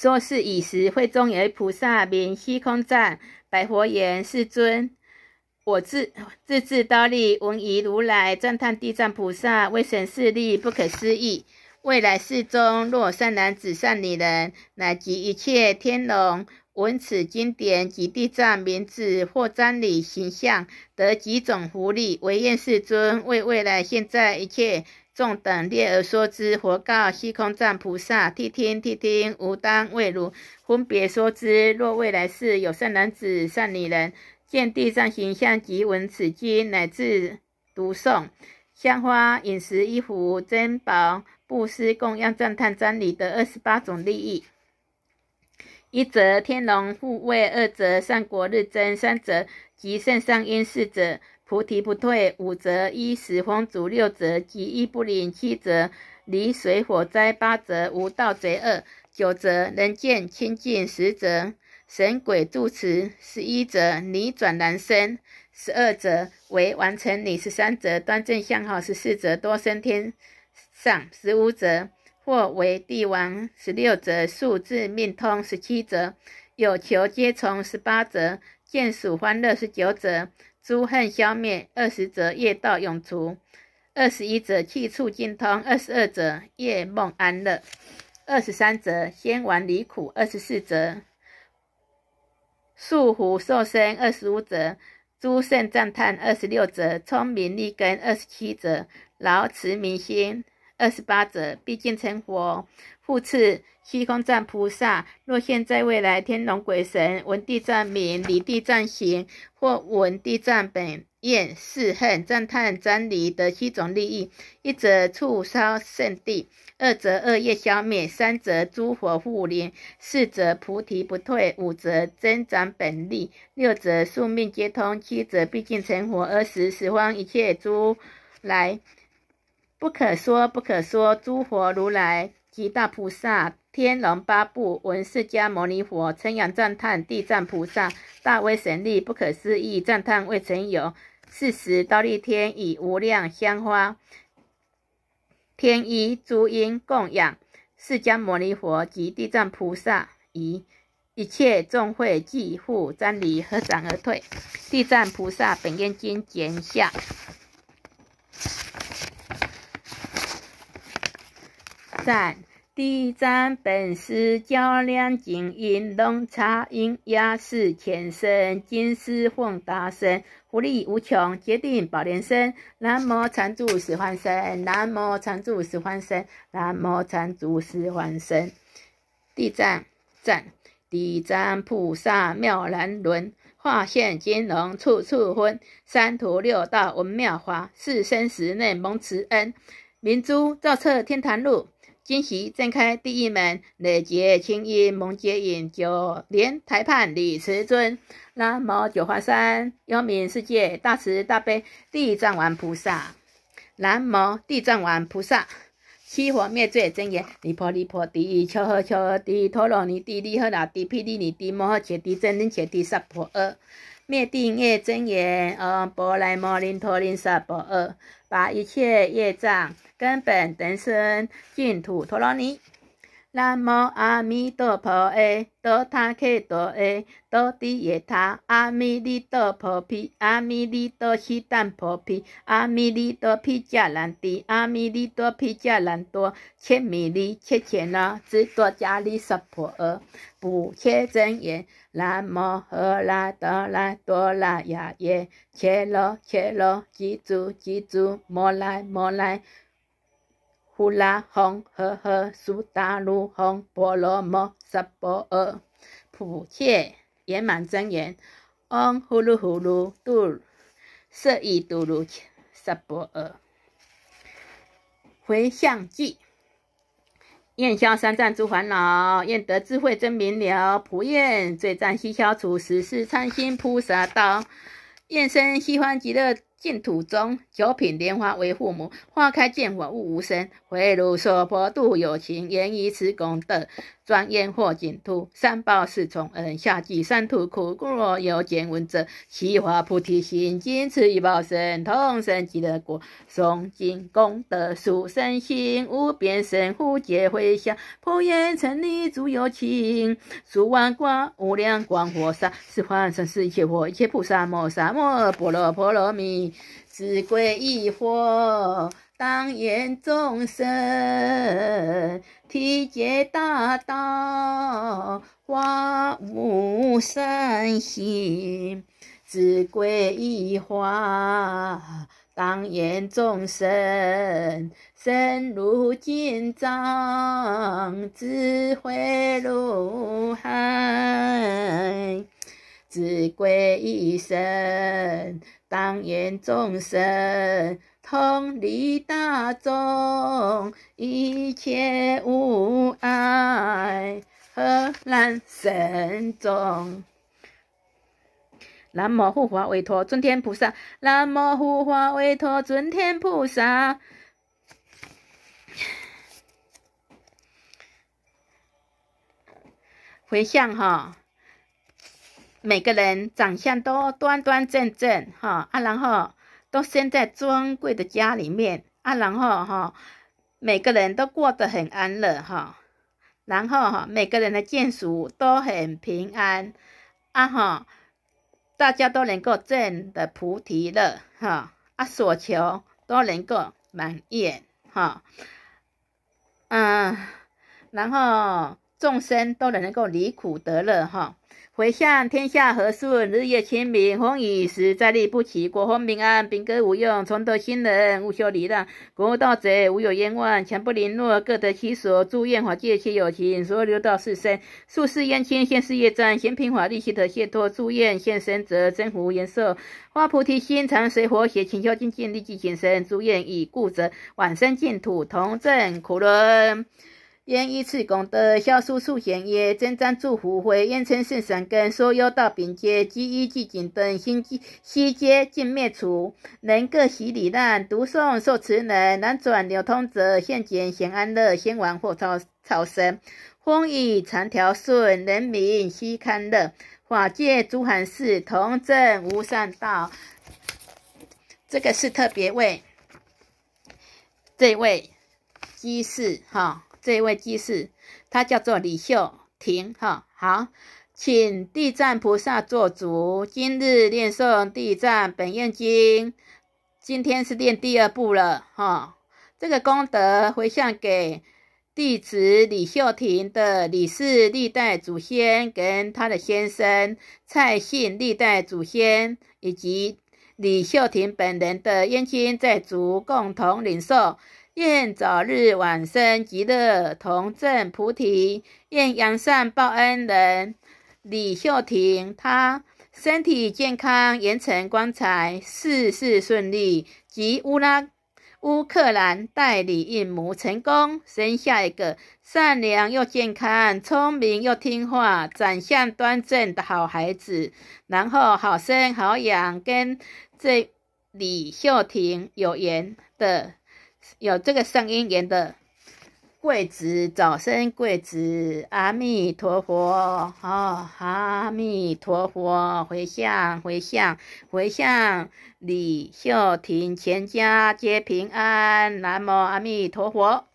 说是以时会中有一菩萨名虚空藏白佛言：“世尊，我自自自刀立闻以如来赞叹地藏菩萨威神势力不可思议。未来世中，若善男子、善女人，乃及一切天龙，闻此经典及地藏名字或瞻礼形象，得几种福利？唯愿世尊，为未来现在一切。”众等列而说之，佛告虚空藏菩萨：“谛听，谛听，吾当为汝分别说之。若未来世有善男子、善女人，见地上形象及闻此经，乃至读诵、香花饮食、衣服珍宝，布施供养赞叹瞻礼，的二十八种利益：一则天龙护卫，二则善果日增，三则即圣上因，四则。”菩提不退五折，衣食丰足六折，及衣不临七折，离水火灾八折，无盗贼二九折，人见清净十折，神鬼助持十一则女转男身十二则为完成女十三则端正相好十四则多生天上十五则或为帝王十六则数字命通十七则有求皆从十八则见属欢乐十九则。诸恨消灭，二十则夜道永除；二十一则气触精通；二十二则夜梦安乐；二十三则先王离苦；二十四则宿福受身；二十五则诸圣赞叹；二十六则聪明立根；二十七则劳慈民心。二十八者毕竟成佛，复次虚空藏菩萨，若现在未来天龙鬼神闻地藏名，离地藏行，或闻地藏本愿誓恨、赞叹瞻礼的七种利益：一者触烧圣地，二者恶业消灭，三者诸佛护临，四者菩提不退，五者增长本力，六者宿命接通，七者毕竟成佛，而十十方一切诸来。不可说，不可说。诸佛如来及大菩萨、天龙八部闻释迦牟尼佛称扬赞叹，地藏菩萨大威神力不可思议，赞叹未曾有。四时刀立天以无量香花天衣诸音供养释迦牟尼佛及地藏菩萨，一一切众会即护瞻礼，合掌而退。地藏菩萨本愿经简下。三地藏本师较量经音龙茶音压是前身，金狮宏大身，福力无穷，决定宝莲身。南无常住十幻身，南无常住十幻身，南无常住十幻身。地藏赞，地藏菩萨妙难伦，化现金龙处处分，三途六道闻妙法，四生十内蒙慈恩，明珠照彻天堂路。今时正开第一门，雷劫清音，梦劫引九莲台判李慈尊。南无九华山，幽冥世界大慈大悲地藏王菩萨。南无地藏王菩萨，熄火灭罪真言。离婆离婆帝，彻诃彻诃帝，陀罗尼帝，离诃那帝，毗梨尼帝，摩诃伽帝，真忍伽帝，萨婆诃。灭定业真言，唵，波雷摩林陀林萨波尔，把一切业障根本等身净土陀罗尼。南无阿弥陀佛，诶，哆他克多诶，哆地耶他，阿弥陀佛婆毗，阿弥陀西悉唻婆毗，阿弥陀皮毗迦兰帝，阿弥陀皮毗迦兰多，切米利切切那，只多迦利沙婆诃，不切正言，南无喝啰哆啰哆啰夜耶，切罗切罗，吉祖吉祖，摩来摩来呼拉吽呵呵，苏达卢吽，波罗摩萨婆诃，普切圆满真言，唵呼噜呼噜度，色意度噜萨婆诃，回向偈，愿消三障诸烦恼，愿得智慧真明了，普愿罪障悉消除，时是禅心菩萨道，愿生西方极乐。净土中九品莲花为父母，花开见佛悟无生；回入娑婆度有情，缘以此功德庄严佛净土。三宝四重恩，下济三途苦。若有见闻者，悉发菩提心。今持一宝身，同生极乐国。诵经功德殊胜行，无边胜福皆回向，普愿沉溺诸有情。诸万光无量光佛刹，十方三世一切佛，一切菩萨摩诃萨，摩诃般若波罗蜜。子规一花，当言众生提解大道，化无三心；只规一花，当言众生生如金藏，智慧如海；子规一声。当愿众生同离大众一切无碍，何难神宗。南无护法韦陀尊天菩萨，南无护法韦陀尊天菩萨，回向哈。每个人长相都端端正正，哈，啊，然后都生在尊贵的家里面，啊，然后哈，每个人都过得很安乐，哈，然后哈，每个人的眷属都很平安，啊哈，大家都能够证得菩提乐，哈，啊，所求都能够满愿，哈，嗯，然后。众生都能能够离苦得乐哈！回向天下和顺，日月清明，风雨时灾立不起，国风民安，兵戈无用，崇德兴人勿修离荡，国无盗贼，无有冤枉，强不凌弱，各得其所。祝愿法界皆有情，所有六道四生，宿世冤亲现世业障，现贫法力悉得解脱。祝愿现身则真福颜色，发菩提心常随佛学，勤修精进，立即见身。祝愿已故者，往生净土，同证苦轮。言一此功德消诸宿嫌业增长诸福慧延称圣善根所有道品皆一一尽等心心皆尽灭除能各喜礼赞读诵受持人难转流通者现见咸安乐先王或超超生风雨长条顺人民悉堪乐法界诸含识同证无上道。这个是特别为这位居士哈。这位居士，他叫做李秀婷，哈，好，请地藏菩萨做主。今日念诵地藏本愿经，今天是念第二部了，哈。这个功德回向给弟子李秀婷的李氏历代祖先，跟他的先生蔡姓历代祖先，以及李秀婷本人的冤亲债主共同领受。愿早日晚生极乐同证菩提。愿杨善报恩人李秀婷，她身体健康，延承光彩，事事顺利。及乌拉乌克兰代理孕母成功，生下一个善良又健康、聪明又听话、长相端正的好孩子。然后好生好养，跟这李秀婷有缘的。有这个声音演的，贵子早生贵子，阿弥陀佛，好，阿弥陀佛，回向，回向，回向，李秀婷全家皆平安，南无阿弥陀佛。